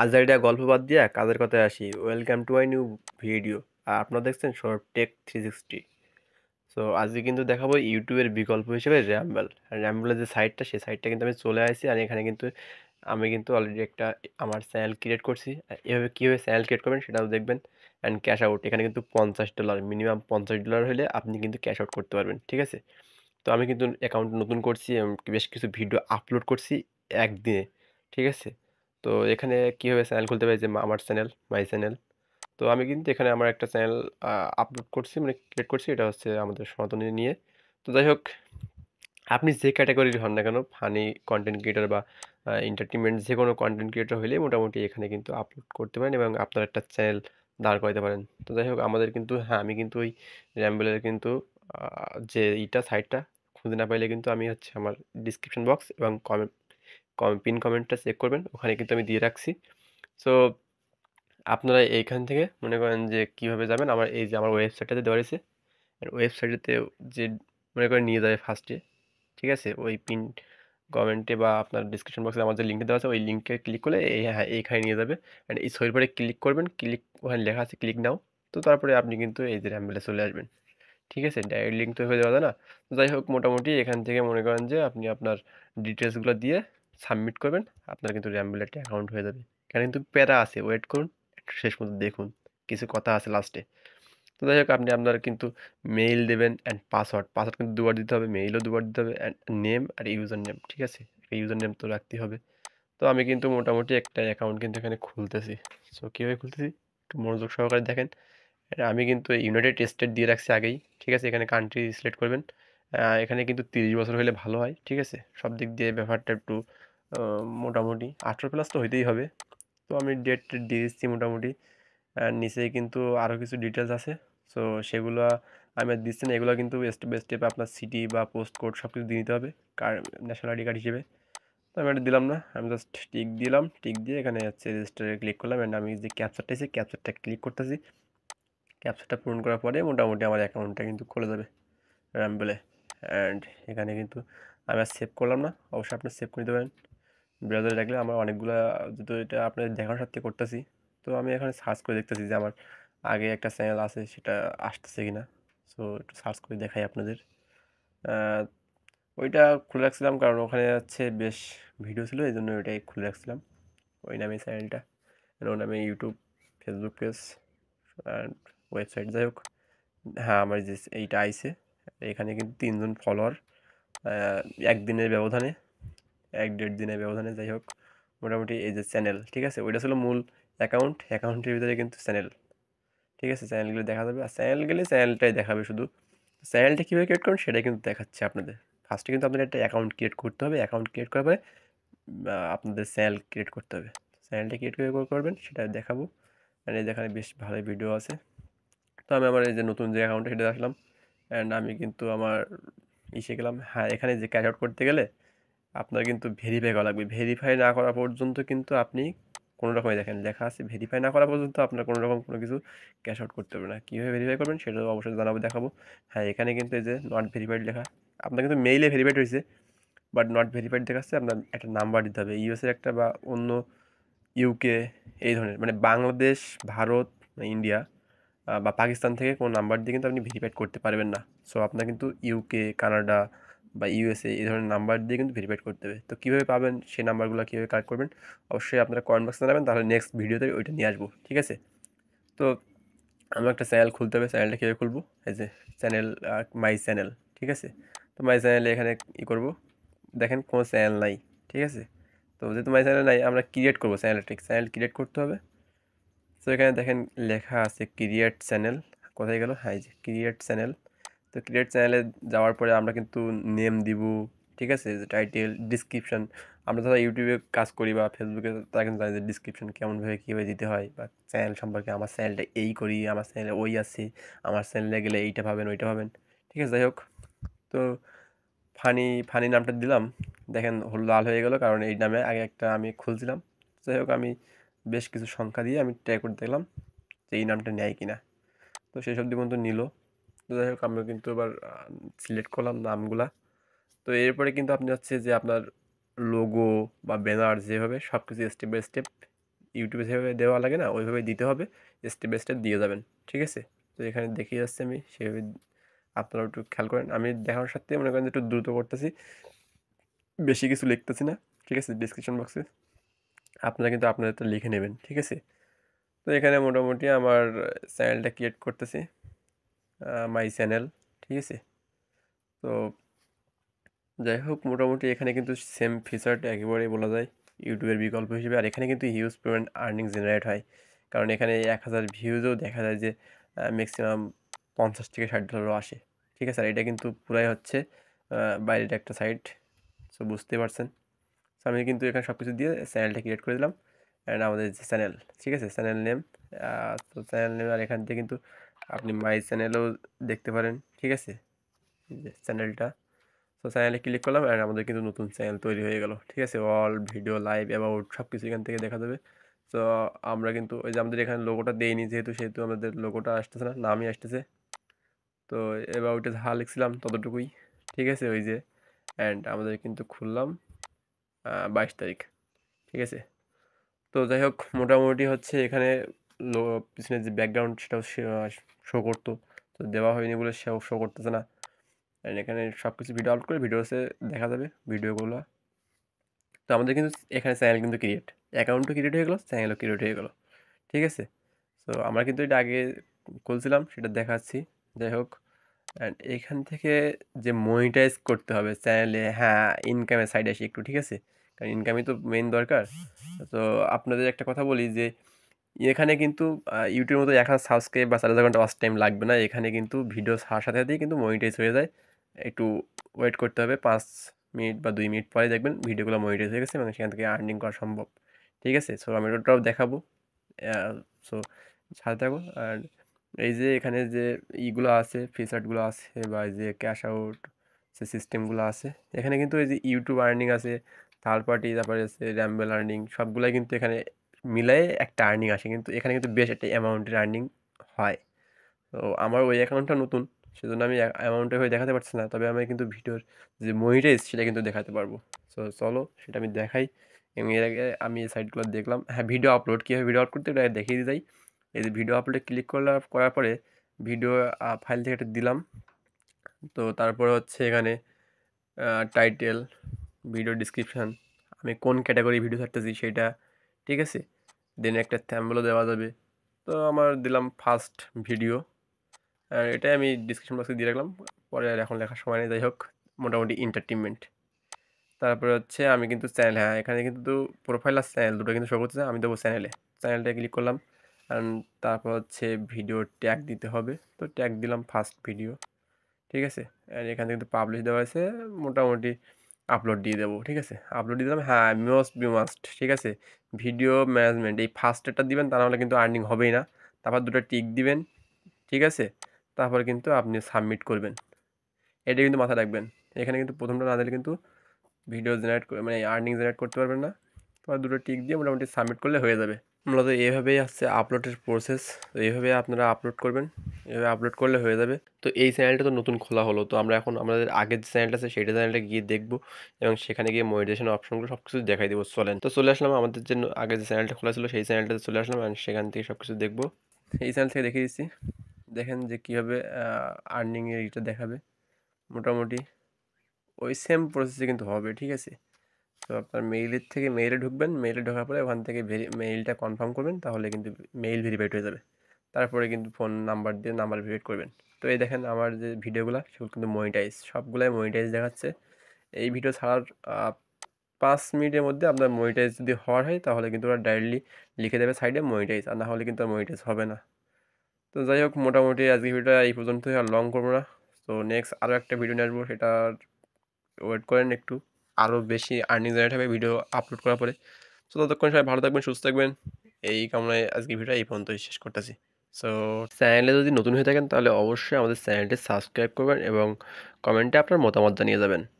আজ এটা গল্প বাদ দিয়ে কাজের কথায় আসি welcome to I new video আর আপনারা দেখছেন Sourav tech three sixty so আজকে কিন্তু দেখাবো ইউটিউবের বিকল্প হিসেবে র্যাম্বেল র্যাম্বেলের যে সাইটটা সেই সাইটটা কিন্তু আমি চলে আসি আর এখানে কিন্তু আমি কিন্তু অলরেডি একটা আমার চ্যানেল ক্রিয়েট করছি এভাবে কীভাবে চ্যানেল ক্রিয়েট করবেন সেটাও দেখবেন অ্যান্ড ক্যাশ আউট এখানে কিন্তু পঞ্চাশ ডলার মিনিমাম পঞ্চাশ ডলার হলে আপনি কিন্তু ক্যাশ আউট করতে পারবেন ঠিক আছে তো আমি কিন্তু অ্যাকাউন্ট নতুন করছি বেশ কিছু ভিডিও আপলোড করছি একদিনে ঠিক আছে তো এখানে কীভাবে চ্যানেল খুলতে পারি যে আমার চ্যানেল মাই চ্যানেল তো আমি কিন্তু এখানে আমার একটা চ্যানেল আপলোড করছি মানে ক্রিয়েট করছি এটা হচ্ছে আমাদের সনাতনী নিয়ে তো যাই হোক আপনি যে ক্যাটাগরির হন না কেন ফানি কন্টেন্ট ক্রিয়েটার বা এন্টারটেনমেন্ট যে কোনো কন্টেন্ট ক্রিয়েটার হলে মোটামুটি এখানে কিন্তু আপলোড করতে পারেন এবং আপনার একটা চ্যানেল দাঁড় করাতে পারেন তো যাই হোক আমাদের কিন্তু হ্যাঁ আমি কিন্তু ওই র্যাম্বেলের কিন্তু যে ইটা সাইটটা খুঁজে না পাইলে কিন্তু আমি হচ্ছে আমার ডিসক্রিপশন বক্স এবং কমেন্ট কম পিন কমেন্টটা চেক করবেন ওখানে কিন্তু আমি দিয়ে রাখছি সো আপনারা এইখান থেকে মনে করেন যে কীভাবে যাবেন আমার এই যে আমার ওয়েবসাইটটাতে দেওয়া রয়েছে ওয়েবসাইটটাতে যে মনে করেন নিয়ে যাবে ফার্স্টে ঠিক আছে ওই পিন কমেন্টে বা আপনার ডিসক্রিপশন বক্সে আমার যে লিঙ্কে দেওয়া আছে ওই লিঙ্কে ক্লিক করলে এই হ্যাঁ এইখানে নিয়ে যাবে অ্যান্ড এই সোয়ের পরে ক্লিক করবেন ক্লিক ওখানে লেখা আছে ক্লিক নাও তো তারপরে আপনি কিন্তু এই যে র্যাম্বেলে চলে আসবেন ঠিক আছে ডাইরেক্ট লিঙ্ক তো হয়ে যাওয়া যায় না যাই হোক মোটামুটি এখান থেকে মনে করেন যে আপনি আপনার ডিটেলসগুলো দিয়ে সাবমিট করবেন আপনার কিন্তু র্যাম্বুলেটে অ্যাকাউন্ট হয়ে যাবে কেন কিন্তু প্যারা আছে ওয়েট করুন একটু শেষ পর্যন্ত দেখুন কিছু কথা আছে লাস্টে তো যাই হোক আপনি আপনার কিন্তু মেইল দেবেন অ্যান্ড পাসওয়ার্ড পাসওয়ার্ড কিন্তু দুবার দিতে হবে মেইলও দুবার দিতে হবে অ্যান্ড নেম আর ইউজার নেম ঠিক আছে একটা ইউজার নেম তো রাখতে হবে তো আমি কিন্তু মোটামুটি একটা অ্যাকাউন্ট কিন্তু এখানে খুলতেছি সো কীভাবে খুলতেছি একটু মনোযোগ সহকারে দেখেন আমি কিন্তু ইউনাইটেড স্টেট দিয়ে রাখছি আগেই ঠিক আছে এখানে কান্ট্রি সিলেক্ট করবেন এখানে কিন্তু তিরিশ বছর হলে ভালো হয় ঠিক আছে সব দিক দিয়ে ব্যাপারটা একটু মোটামুটি আঠেরো প্লাস তো হইতেই হবে তো আমি ডেট দিয়ে দিচ্ছি মোটামুটি নিচে নিচেই কিন্তু আরও কিছু ডিটেলস আছে সো সেগুলো আমি আর দিচ্ছি না এগুলো কিন্তু স্টেপ বাই স্টেপ আপনার সিটি বা পোস্ট কোড সব কিছু দিয়ে নিতে হবে কার ন্যাশনাল আইডি কার্ড হিসেবে তো আমি এটা দিলাম না আমি জাস্ট টিক দিলাম টিক দিয়ে এখানে হচ্ছে রেজিস্টারে ক্লিক করলাম অ্যান্ড আমি যে ক্যাপচারটা এসে ক্যাপচারটা ক্লিক করতেছি ক্যাপচারটা পূরণ করার পরে মোটামুটি আমার অ্যাকাউন্টটা কিন্তু খুলে যাবে র্যাম্বলে অ্যান্ড এখানে কিন্তু আমি আর সেভ করলাম না অবশ্যই আপনি সেভ করে দেবেন ব্রাউজারে রাখলে আমার অনেকগুলো তো এটা আপনাদের দেখানোর সাথে করতেছি তো আমি এখানে সার্চ করে দেখতেছি যে আমার আগে একটা চ্যানেল আছে সেটা আসতেছে কি না সো একটু সার্চ করে দেখাই আপনাদের ওইটা খুলে রাখছিলাম কারণ ওখানে হচ্ছে বেশ ভিডিও ছিল এই জন্য ওইটাই খুলে রাখছিলাম ওই নামে চ্যানেলটা ও নামে YouTube Facebook page and website যাই হোক হ্যাঁ আমার যে এইটা আইসে এখানে কিন্তু তিনজন ফলোয়ার একদিনের ব্যবধানে এক দেড় দিনের ব্যবধানে যাই হোক মোটামুটি এই যে চ্যানেল ঠিক আছে ওইটা ছিল মূল অ্যাকাউন্ট অ্যাকাউন্টের ভিতরে কিন্তু চ্যানেল ঠিক আছে চ্যানেলগুলো দেখা যাবে আর চ্যানেল গেলে চ্যানেলটাই দেখাবে শুধু চ্যানেলটা কীভাবে ক্রিয়েট করুন সেটাই কিন্তু দেখাচ্ছে আপনাদের ফার্স্টে কিন্তু আপনাদের একটা অ্যাকাউন্ট ক্রিয়েট করতে হবে অ্যাকাউন্ট ক্রিয়েট করার পরে আপনাদের চ্যানেল ক্রিয়েট করতে হবে চ্যানেলটা ক্রিয়েট করে করবেন সেটা দেখাবো অ্যান্ড মানে দেখানে বেশ ভালো ভিডিও আছে তো আমি আমার এই যে নতুন যে অ্যাকাউন্টটা সেটা আসলাম অ্যান্ড আমি কিন্তু আমার ইসে গেলাম হ্যাঁ এখানে যে ক্যাশ আউট করতে গেলে আপনার কিন্তু ভেরিফাই করা লাগবে ভেরিফাই না করা পর্যন্ত কিন্তু আপনি কোনো রকমই দেখেন লেখা আছে ভেরিফাই না করা পর্যন্ত আপনার কোনো রকম কোনো কিছু ক্যাশ আউট করতে হবে না কীভাবে ভেরিফাই করবেন সেটাও অবশ্যই জানাবো দেখাবো হ্যাঁ এখানে কিন্তু এই যে নট ভেরিফাইড লেখা আপনার কিন্তু মেইলে ভেরিফাইড হয়েছে বাট নট ভেরিফাইড দেখাচ্ছে আপনার একটা নাম্বার দিতে হবে ইউএসের একটা বা অন্য ইউকে এই ধরনের মানে বাংলাদেশ ভারত ইন্ডিয়া বা পাকিস্তান থেকে কোনো নাম্বার দিয়ে কিন্তু আপনি ভেরিফাইড করতে পারবেন না সো আপনার কিন্তু ইউকে কানাডা বা ইউএসএ এই ধরনের নাম্বার দিয়ে কিন্তু ভেরিফাইড করতে হবে তো কীভাবে পাবেন সেই নাম্বারগুলো কীভাবে কালেক্ট করবেন অবশ্যই আপনারা কমেন্ট বক্সে জানাবেন তাহলে নেক্সট ভিডিওতে ওইটা নিয়ে আসবো ঠিক আছে তো আমার একটা চ্যানেল খুলতে হবে চ্যানেলটা কীভাবে খুলবো এই যে চ্যানেল মাই চ্যানেল ঠিক আছে তো মাই চ্যানেলে এখানে ই করব দেখেন কোনো চ্যানেল নাই ঠিক আছে তো যেহেতু মাই চ্যানেল নাই আমরা ক্রিয়েট করবো চ্যানেল ঠিক চ্যানেল ক্রিয়েট করতে হবে তো এখানে দেখেন লেখা আছে ক্রিয়েট চ্যানেল কোথায় গেল হ্যাঁ যে ক্রিয়েট চ্যানেল তো ক্রিয়েট চ্যানেলে যাওয়ার পরে আমরা কিন্তু নেম দিব ঠিক আছে যে টাইটেল ডিসক্রিপশান আমরা ধরো ইউটিউবে কাজ করি বা ফেসবুকে তারা কিন্তু জানি যে ডিসক্রিপশান কেমনভাবে কীভাবে দিতে হয় বা চ্যানেল সম্পর্কে আমার চ্যানেলটা এই করি আমার চ্যানেলে ওই আছে আমার চ্যানেলে গেলে এইটা পাবেন ওইটা পাবেন ঠিক আছে যাই হোক তো ফানি ফানি নামটা দিলাম দেখেন হল লাল হয়ে গেল কারণ এই নামে আগে একটা আমি খুলছিলাম যাই হোক আমি বেশ কিছু সংখ্যা দিয়ে আমি ট্রাই করে দেখলাম যে এই নামটা নেয় কি না তো সেই সব দিয়ে পর্যন্ত নিল তো যাই হোক আমরা কিন্তু এবার সিলেক্ট করলাম নামগুলা তো এরপরে কিন্তু আপনি হচ্ছে যে আপনার লোগো বা ব্যানার যেভাবে সব কিছু স্টেপ বাই স্টেপ ইউটিউবে যেভাবে দেওয়া লাগে না ওইভাবে দিতে হবে স্টেপ বাই স্টেপ দিয়ে যাবেন ঠিক আছে তো এখানে দেখিয়ে যাচ্ছি আমি সেভাবে আপনারা একটু খেয়াল করেন আমি দেখানোর সাথে মনে করেন একটু দ্রুত করতেছি বেশি কিছু লিখতেছি না ঠিক আছে ডিসক্রিপশন বক্সে আপনারা কিন্তু আপনাদের লিখে নেবেন ঠিক আছে তো এখানে মোটামুটি আমার চ্যানেলটা ক্রিয়েট করতেছি মাই চ্যানেল ঠিক আছে তো যাই হোক মোটামুটি এখানে কিন্তু সেম ফিচারটা একেবারে বলা যায় ইউটিউবের বিকল্প হিসেবে আর এখানে কিন্তু হিউজ পেমেন্ট আর্নিং জেনারেট হয় কারণ এখানে এক হাজার ভিউজও দেখা যায় যে ম্যাক্সিমাম পঞ্চাশ থেকে ষাট ডলারও আসে ঠিক আছে আর এটা কিন্তু পুরাই হচ্ছে বাইরের একটা সাইট সো বুঝতে পারছেন সো আমি কিন্তু এখানে সব কিছু দিয়ে চ্যানেলটা ক্রিয়েট করে দিলাম অ্যান্ড আমাদের যে চ্যানেল ঠিক আছে চ্যানেল নেম তো চ্যানেল নেম আর এখান থেকে কিন্তু আপনি মাই চ্যানেলেও দেখতে পারেন ঠিক আছে চ্যানেলটা তো চ্যানেলে ক্লিক করলাম আর আমাদের কিন্তু নতুন চ্যানেল তৈরি হয়ে গেল ঠিক আছে অল ভিডিও লাইভ অ্যাবাউট সব কিছু এখান থেকে দেখা যাবে তো আমরা কিন্তু ওই যে আমাদের এখানে লোগোটা দেইনি যেহেতু সেহেতু আমাদের লোগোটা আসতেছে না নামই আসতেছে তো অ্যাবাউটে হা লিখছিলাম ততটুকুই ঠিক আছে ওই যে অ্যান্ড আমাদের কিন্তু খুললাম বাইশ তারিখ ঠিক আছে তো যাই হোক মোটামুটি হচ্ছে এখানে পিছনে যে ব্যাকগ্রাউন্ড সেটাও শো করতো তো দেওয়া হয়নি বলে সেও শো করতেছে না অ্যান্ড এখানে সব কিছু ভিডিও আপলোড করে ভিডিওসে দেখা যাবে ভিডিওগুলো তো আমাদের কিন্তু এখানে চ্যানেল কিন্তু ক্রিয়েট অ্যাকাউন্টও ক্রিয়েট হয়ে গেলো চ্যানেলও ক্রিয়েট হয়ে গেলো ঠিক আছে তো আমরা কিন্তু এটা আগে খুলছিলাম সেটা দেখাচ্ছি যাই হোক অ্যান্ড এখান থেকে যে মনিটাইজ করতে হবে চ্যানেলে হ্যাঁ ইনকামের সাইডে আসি একটু ঠিক আছে কারণ ইনকামই তো মেন দরকার তো আপনাদের একটা কথা বলি যে এখানে কিন্তু ইউটিউবের মতো এখন সাবস্ক্রাইব বা চার ঘন্টা ওয়াচ টাইম লাগবে না এখানে কিন্তু ভিডিও সার সাথে সাথেই কিন্তু মনিটাইজ হয়ে যায় একটু ওয়েট করতে হবে পাঁচ মিনিট বা দুই মিনিট পরে দেখবেন ভিডিওগুলো মনিটাইজ হয়ে গেছে এবং সেখান থেকে আর্নিং করা সম্ভব ঠিক আছে সো আমি ওটাও দেখাবো সো সাথে থাকবো আর এই যে এখানে যে ইগুলো আছে ফিচার্টগুলো আছে বা যে ক্যাশ আউট যে সিস্টেমগুলো আছে এখানে কিন্তু এই যে ইউটিউব আর্নিং আছে থার্ড পার্টি তারপরে আছে র্যাম্বেল আর্নিং সবগুলোই কিন্তু এখানে মিলাই একটা আর্নিং আসে কিন্তু এখানে কিন্তু বেশ একটা অ্যামাউন্টের আর্নিং হয় তো আমার ওই অ্যাকাউন্টটা নতুন সেজন্য আমি অ্যামাউন্টে হয়ে দেখাতে পারছি না তবে আমি কিন্তু ভিডিওর যে মনিটাইজ সেটা কিন্তু দেখাতে পারবো সো চলো সেটা আমি দেখাই এবং এর আগে আমি এই সাইটগুলো দেখলাম হ্যাঁ ভিডিও আপলোড কীভাবে ভিডিও আপলোড করতে এটা দেখিয়ে যাই এই যে ভিডিও আপলোডে ক্লিক করলাম করার পরে ভিডিও ফাইল থেকে একটা দিলাম তো তারপরে হচ্ছে এখানে টাইটেল ভিডিও ডিসক্রিপশান আমি কোন ক্যাটাগরি ভিডিও ছাড়তেছি সেটা ঠিক আছে দেন একটা থ্যাম্বেলও দেওয়া যাবে তো আমার দিলাম ফার্স্ট ভিডিও আর এটাই আমি ডিসক্রিপশন বক্সে দিয়ে রাখলাম পরে আর এখন লেখার সময় নেই যাই হোক মোটামুটি এন্টারটেনমেন্ট তারপরে হচ্ছে আমি কিন্তু চ্যানেল হ্যাঁ এখানে কিন্তু প্রোফাইল আর চ্যানেল দুটো কিন্তু শো করছে আমি দেবো চ্যানেলে চ্যানেলটা ক্লিক করলাম তারপর হচ্ছে ভিডিও ট্যাগ দিতে হবে তো ট্যাগ দিলাম ফার্স্ট ভিডিও ঠিক আছে এখানে কিন্তু পাবলিশ দেওয়া আছে মোটামুটি আপলোড দিয়ে দেবো ঠিক আছে আপলোড দিয়ে দিলাম হ্যাঁ মোস্ট বি মাস্ট ঠিক আছে ভিডিও ম্যানেজমেন্ট এই ফার্স্টেরটা দিবেন তা নাহলে কিন্তু আর্নিং হবেই না তারপর দুটো টিক দিবেন ঠিক আছে তারপর কিন্তু আপনি সাবমিট করবেন এটা কিন্তু মাথায় রাখবেন এখানে কিন্তু প্রথমটা না দিলে কিন্তু ভিডিও জেনারেট মানে আর্নিং জেনারেট করতে পারবেন না তারপর দুটো টিক দিয়ে মোটামুটি সাবমিট করলে হয়ে যাবে মূলত এভাবেই হচ্ছে আপলোডের প্রসেস তো এইভাবে আপনারা আপলোড করবেন এভাবে আপলোড করলে হয়ে যাবে তো এই চ্যানেলটা তো নতুন খোলা হলো তো আমরা এখন আমাদের আগের যে চ্যানেলটা আছে সেটা চ্যানেলটা গিয়ে দেখবো এবং সেখানে গিয়ে মডিটেশন অপশনগুলো সব কিছু দেখাই দেবো চলেন তো চলে আসলাম আমাদের জন্য আগে যে চ্যানেলটা খোলা ছিল সেই চ্যানেলটাতে চলে আসলাম আর সেখান থেকে সব কিছু দেখবো এই চ্যানেল থেকে দেখিয়ে দিচ্ছি দেখেন যে কীভাবে আর্নিংয়ের এটা দেখাবে মোটামুটি ওই সেম প্রসেসে কিন্তু হবে ঠিক আছে তো আপনার মেইলের থেকে মেইলে ঢুকবেন মেইলে ঢোকার পরে ওখান থেকে মেইলটা কনফার্ম করবেন তাহলে কিন্তু মেইল ভেরিফাইড হয়ে যাবে তারপরে কিন্তু ফোন নাম্বার দিয়ে নাম্বার ভেরিফাইড করবেন তো এই দেখেন আমার যে ভিডিওগুলো সেগুলো কিন্তু মনিটাইজ সবগুলাই মনিটাইজ দেখাচ্ছে এই ভিডিও ছাড়ার পাঁচ মিনিটের মধ্যে আপনার মনিটাইজ যদি হওয়ার হয় তাহলে কিন্তু ওরা ডাইরেক্টলি লিখে দেবে সাইডে মনিটাইজ আর না হলে কিন্তু আর মনিটাইজ হবে না তো যাই হোক মোটামুটি আজকে ভিডিওটা এই পর্যন্তই আর লং করবো না তো নেক্সট আরও একটা ভিডিও নিয়ে আসবো সেটা ওয়েট করেন একটু আরও বেশি আর্নিং জেনারেট হবে ভিডিও আপলোড করার পরে সো ততক্ষণ সবাই ভালো থাকবেন সুস্থ থাকবেন এই কামনায় আজকে ভিডিও এই পর্যন্তই শেষ করতেছি সো চ্যানেলে যদি নতুন হয়ে থাকেন তাহলে অবশ্যই আমাদের চ্যানেলটি সাবস্ক্রাইব করবেন এবং কমেন্টে আপনার মতামত জানিয়ে যাবেন